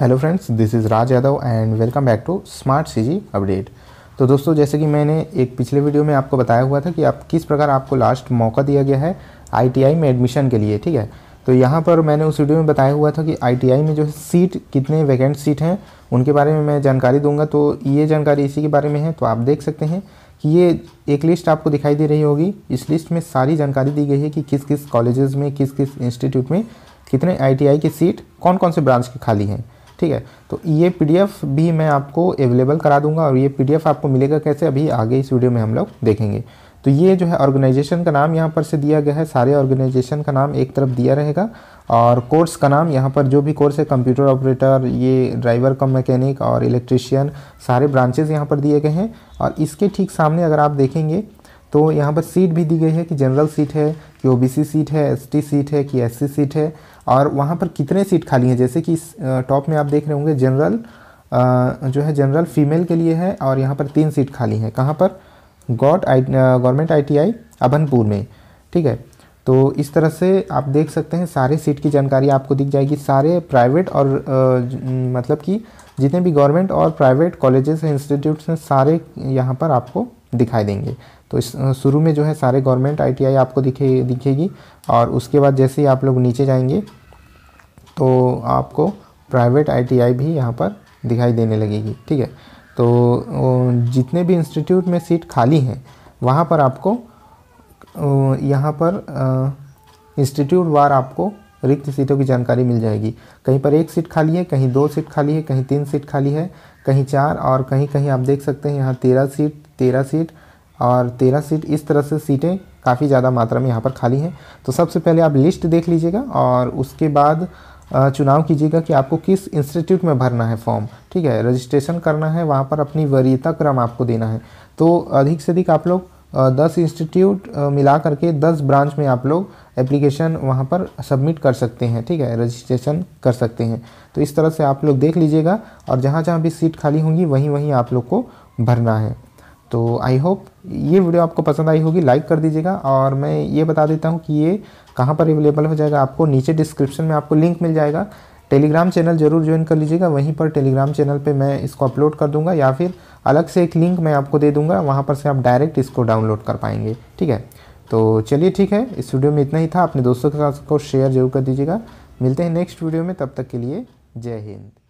hello friends this is Raj Yadav and welcome back to smart CG update तो दोस्तों जैसे कि मैंने एक पिछले वीडियो में आपको बताया हुआ था कि आप किस प्रकार आपको लास्ट मौका दिया गया है आईटीआई में एडमिशन के लिए ठीक है तो यहाँ पर मैंने उस वीडियो में बताया हुआ था कि आईटीआई में जो है सीट कितने वैकेंट सीट हैं उनके बारे में मैं जानकारी दूंगा तो ये जानकारी इसी के बारे में है तो आप देख सकते हैं कि ये एक लिस्ट आपको दिखाई दे रही होगी इस लिस्ट में सारी जानकारी दी गई है कि किस किस कॉलेजेस में किस किस इंस्टीट्यूट में कितने आईटीआई की सीट कौन कौन से ब्रांच के खाली हैं ठीक है तो ये पीडीएफ भी मैं आपको अवेलेबल करा दूंगा और ये पीडीएफ आपको मिलेगा कैसे अभी आगे इस वीडियो में हम लोग देखेंगे तो ये जो है ऑर्गेनाइजेशन का नाम यहाँ पर से दिया गया है सारे ऑर्गेनाइजेशन का नाम एक तरफ दिया रहेगा और कोर्स का नाम यहाँ पर जो भी कोर्स है कंप्यूटर ऑपरेटर ये ड्राइवर कम मैकेनिक और इलेक्ट्रिशियन सारे ब्रांचेज यहाँ पर दिए गए हैं और इसके ठीक सामने अगर आप देखेंगे तो यहाँ पर सीट भी दी गई है कि जनरल सीट है कि ओबीसी सीट है एसटी सीट है कि एससी सीट है और वहाँ पर कितने सीट खाली हैं जैसे कि टॉप में आप देख रहे होंगे जनरल जो है जनरल फीमेल के लिए है और यहाँ पर तीन सीट खाली हैं कहाँ पर got I government I Abhanpur में ठीक है तो इस तरह से आप देख सकते हैं सारे सीट की जानकारी आपको दिख जाएगी सारे प्राइवेट और मतलब कि जितने भी गवर्नमेंट और प्राइवेट कॉलेजेस हैं इंस्टीट्यूट्स हैं सारे यहाँ पर आपको दिखाई देंगे तो इस शुरू में जो है सारे गवर्नमेंट आईटीआई आपको दिखे दिखेगी और उसके बाद जैसे ही आप लोग नीचे जाएंगे तो आपको प्राइवेट आईटीआई भी यहाँ पर दिखाई देने लगेगी ठीक है तो जितने भी इंस्टीट्यूट में सीट खाली हैं वहाँ पर आपको यहाँ पर इंस्टीट्यूट वार आपको रिक्त सीटों की जानकारी मिल जाएगी कहीं पर एक सीट खाली है कहीं दो सीट खाली है कहीं तीन सीट खाली है कहीं चार और कहीं कहीं आप देख सकते हैं यहाँ तेरह सीट तेरह सीट और तेरह सीट इस तरह से सीटें काफ़ी ज़्यादा मात्रा में यहाँ पर खाली हैं तो सबसे पहले आप लिस्ट देख लीजिएगा और उसके बाद चुनाव कीजिएगा कि आपको किस इंस्टीट्यूट में भरना है फॉर्म ठीक है रजिस्ट्रेशन करना है वहाँ पर अपनी वरीयता क्रम आपको देना है तो अधिक से अधिक आप लोग दस इंस्टीट्यूट मिला करके दस ब्रांच में आप लोग एप्लीकेशन वहाँ पर सबमिट कर सकते हैं ठीक है रजिस्ट्रेशन कर सकते हैं तो इस तरह से आप लोग देख लीजिएगा और जहाँ जहाँ भी सीट खाली होंगी वहीं वहीं आप लोग को भरना है तो आई होप ये वीडियो आपको पसंद आई होगी लाइक कर दीजिएगा और मैं ये बता देता हूँ कि ये कहाँ पर अवेलेबल हो जाएगा आपको नीचे डिस्क्रिप्शन में आपको लिंक मिल जाएगा टेलीग्राम चैनल जरूर ज्वाइन कर लीजिएगा वहीं पर टेलीग्राम चैनल पे मैं इसको अपलोड कर दूंगा या फिर अलग से एक लिंक मैं आपको दे दूंगा वहाँ पर से आप डायरेक्ट इसको डाउनलोड कर पाएंगे ठीक है तो चलिए ठीक है इस वीडियो में इतना ही था अपने दोस्तों के साथ को शेयर जरूर कर दीजिएगा मिलते हैं नेक्स्ट वीडियो में तब तक के लिए जय हिंद